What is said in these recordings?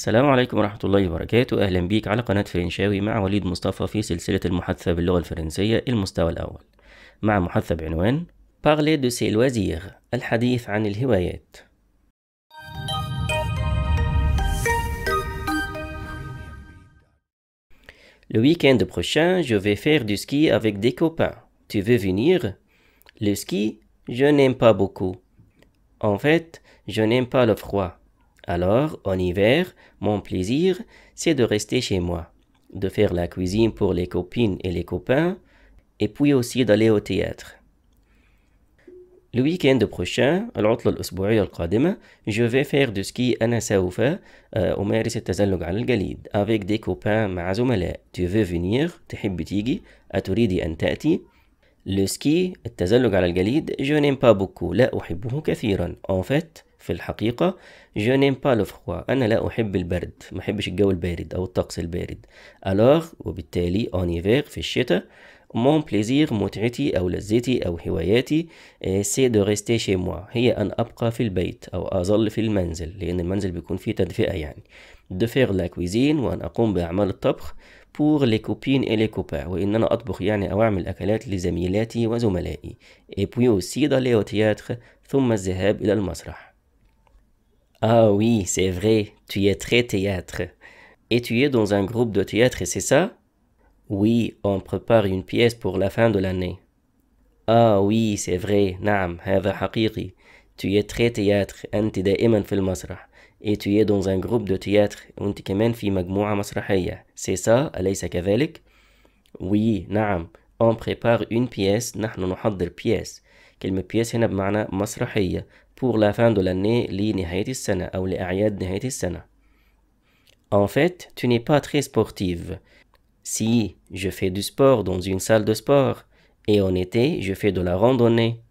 السلام عليكم ورحمة الله وبركاته أهلا بيك على قناة فرنشاوي مع وليد مصطفى في سلسلة المحادثة باللغة الفرنسية المستوى الأول مع محادثة بعنوان Parler de ses loisirs الحديث عن الهوايات Le week-end prochain, je vais faire du ski avec des copains. Tu veux venir Le ski, je n'aime pas beaucoup. En fait, je n'aime pas le froid. Alors, en hiver, mon plaisir, c'est de rester chez moi, de faire la cuisine pour les copines et les copains, et puis aussi d'aller au théâtre. Le week-end prochain, je vais faire du ski أنا سوف أمارس التزلج al galid avec des copains مع زملاء. Tu veux venir? تحب تيجي? tu veux venir, Le ski, التزلج al الجليد, je n'aime pas beaucoup, pas beaucoup, En fait, في الحقيقة جو نيم با لو فخوا أنا لا أحب البرد ما أحبش الجو البارد أو الطقس البارد alors وبالتالي أونيفير في الشتاء مون بليزير متعتي أو لذتي أو هواياتي سي دو ريستي شي موا هي أن أبقى في البيت أو أظل في المنزل لأن المنزل بيكون فيه تدفئة يعني دو فيغ لا كويزين وأن أقوم بأعمال الطبخ pour les copines et les copains وإن أنا أطبخ يعني أو أعمل أكلات لزميلاتي وزملائي et puis aussi d'aller au théâtre ثم الذهاب إلى المسرح Ah oui, c'est vrai, tu es très théâtre. Et tu es dans un groupe de théâtre, c'est ça Oui, on prépare une pièce pour la fin de l'année. Ah oui, c'est vrai, naam, هذا حقيقي. Tu es très théâtre, أنت دائما في المسرح. Et tu es dans un groupe de théâtre, أنت كمان في مجموعة مسرحية. C'est ça, أليس كذلك Oui, nam On prépare une pièce, نحن نحضر pièce. كلمة pièce هنا بمعنى مسرحية pour la fin de l'année, ou En fait, tu n'es pas très sportive. Si je fais du sport dans une salle de sport, et en été, je fais de la randonnée.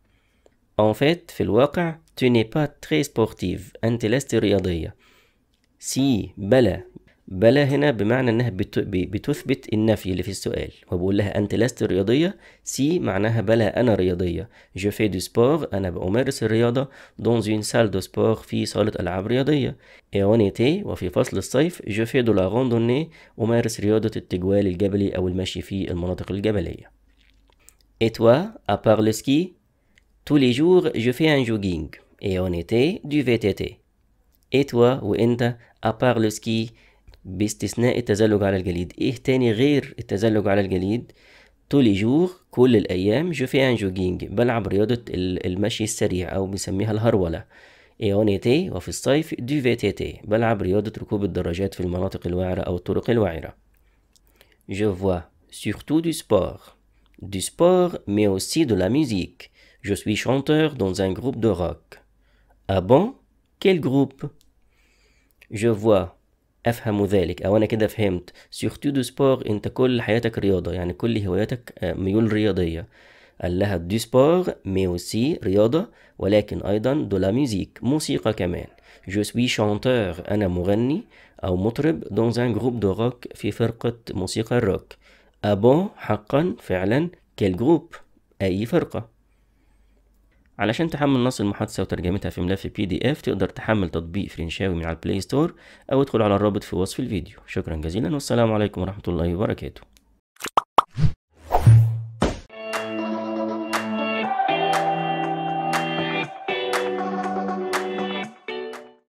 En fait, tu n'es pas très sportive. Si, بلا هنا بمعنى انها بتثبت النفي اللي في السؤال وبقول لها انت لست رياضيه سي معناها بلا انا رياضيه جو في دو سبور انا بمارس الرياضه دون اون سال دو سبور في صاله العاب رياضيه اي اون وفي فصل الصيف جو في دو لا روندوني امارس رياضه التجوال الجبلي او المشي في المناطق الجبليه ا بار لو سكي تو لي جور جو في ان جوغينغ اي اون Et دو في تي تي اي توا وانت ا بار لو سكي باستثناء التزلج على الجليد ايه تاني غير التزلج على الجليد تولي جوغ كل الايام جو في ان جوجينج بلعب رياضه المشي السريع او بنسميها الهروله ايونيتي وفي الصيف دي فيتيتي بلعب رياضه ركوب الدراجات في المناطق الوعره او الطرق الوعره جو فوا surtout دو سبور دو سبور مي اوسي دو لا musique جو سوي شانتور دون un جروب دو روك ah bon quel groupe je vois افهم ذلك او انا كده فهمت سيغتو دو سبور انت كل حياتك رياضه يعني كل هواياتك آه، ميول رياضيه قال لها دو سبور مي اوسي رياضه ولكن ايضا دو لا ميوزيك موسيقى كمان جو سوي شانتور انا مغني او مطرب دون ان جروب دو روك في فرقه موسيقى الروك ابون حقا فعلا كيل جروب اي فرقه علشان تحمل نص المحادثة وترجمتها في ملف بي دي اف تقدر تحمل تطبيق فرنشاوي من على البلاي ستور أو ادخل على الرابط في وصف الفيديو شكرا جزيلا والسلام عليكم ورحمة الله وبركاته